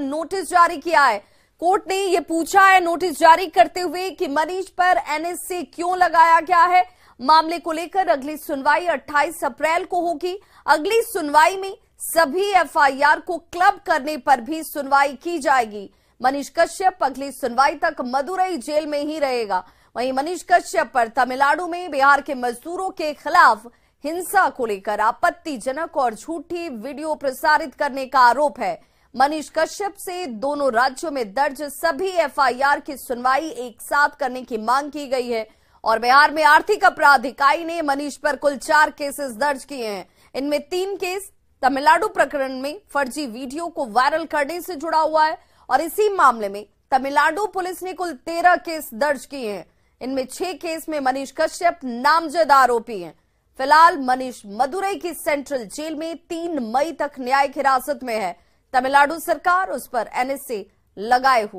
notice जारी किया है कोर्ट ने यह पूछा है नोटिस जारी करते हुए कि मनीष पर एनएससी क्यों लगाया गया है मामले को लेकर अगली सुनवाई 28 अप्रैल को होगी अगली सुनवाई में सभी एफआईआर को क्लब करने पर भी सुनवाई की जाएगी मनीष कश्यप अगली सुनवाई तक मदुरई जेल में ही रहेगा वहीं मनीष कश्यप पर तमिलनाडु में बिहार के मजदूरों के खिलाफ हिंसा को लेकर आपत्तिजनक और झूठी वीडियो प्रसारित करने का आरोप है मनीष कश्यप से दोनों राज्यों में दर्ज सभी एफआईआर की सुनवाई एक साथ करने की मांग की गई है और बिहार में आर्थिक अपराध इकाई ने मनीष पर कुल चार केसेस दर्ज किए हैं इनमें तीन केस तमिलनाडु प्रकरण में फर्जी वीडियो को वायरल करने से जुड़ा हुआ है और इसी मामले में तमिलनाडु पुलिस ने कुल तेरह केस दर्ज किए हैं इनमें छह केस में मनीष कश्यप नामजद आरोपी हैं फिलहाल मनीष मदुरई की सेंट्रल जेल में तीन मई तक न्यायिक हिरासत में है तमिलनाडु सरकार उस पर एनएसए लगाए हुए